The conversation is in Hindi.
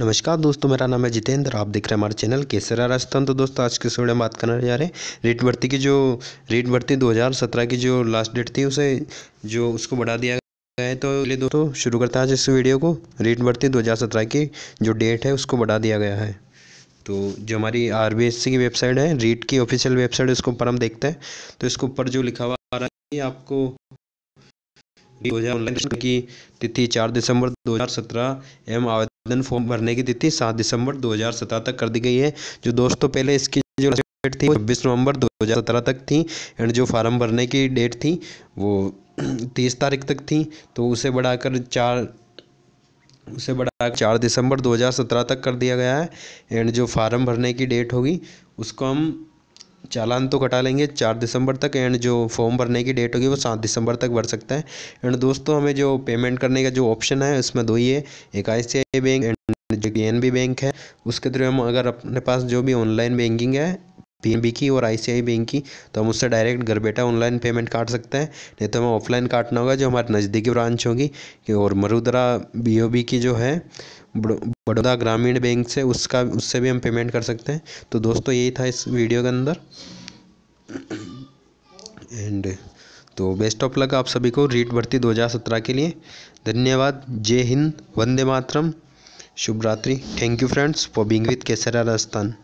नमस्कार दोस्तों मेरा नाम है जितेंद्र आप देख रहे हैं हमारे चैनल केसर राजस्थान तो दोस्तों आज के स्टूडियो में बात करने जा रहे हैं रेट भर्ती की जो रेट भर्ती 2017 की जो लास्ट डेट थी उसे जो उसको बढ़ा दिया गया है तो लिए दोस्तों शुरू करते हैं आज इस वीडियो को रेट भर्ती 2017 की जो डेट है उसको बढ़ा दिया गया है तो जो हमारी आर की वेबसाइट है रीट की ऑफिशियल वेबसाइट उसके ऊपर हम देखते हैं तो इसके ऊपर जो लिखा हुआ आ रहा है आपको दो हज़ार की तिथि चार दिसंबर 2017 एवं आवेदन फॉर्म भरने की तिथि सात दिसंबर दो तक कर दी गई है जो दोस्तों तो पहले इसकी जो डेट थी छब्बीस नवंबर दो तक थी एंड जो फार्म भरने की डेट थी वो तीस तारीख तक थी तो उसे बढ़ाकर चार उसे बढ़ाकर चार दिसंबर 2017 तक कर दिया गया है एंड जो फार्म भरने की डेट होगी उसको हम चालान तो कटा लेंगे चार दिसंबर तक एंड जो फॉर्म भरने की डेट होगी वो सात दिसंबर तक भर सकते हैं एंड दोस्तों हमें जो पेमेंट करने का जो ऑप्शन है उसमें दो ही है एक I C I bank and जो पी बैंक है उसके थ्रू हम अगर अपने पास जो भी ऑनलाइन बैंकिंग है पी बी की और आई सी आई बैंक की तो हम उससे डायरेक्ट घर बैठा ऑनलाइन पेमेंट काट सकते हैं नहीं तो हमें ऑफलाइन काटना होगा जो हमारे नज़दीकी ब्रांच होगी और मरुदरा बी ओ बी की जो है बड़ौदा ग्रामीण बैंक से उसका उससे भी हम पेमेंट कर सकते हैं तो दोस्तों यही था इस वीडियो के अंदर एंड तो बेस्ट ऑफ लक आप सभी को रीट भर्ती 2017 के लिए धन्यवाद जय हिंद वंदे मातरम शुभ रात्रि thank you friends for being with केसरा राजस्थान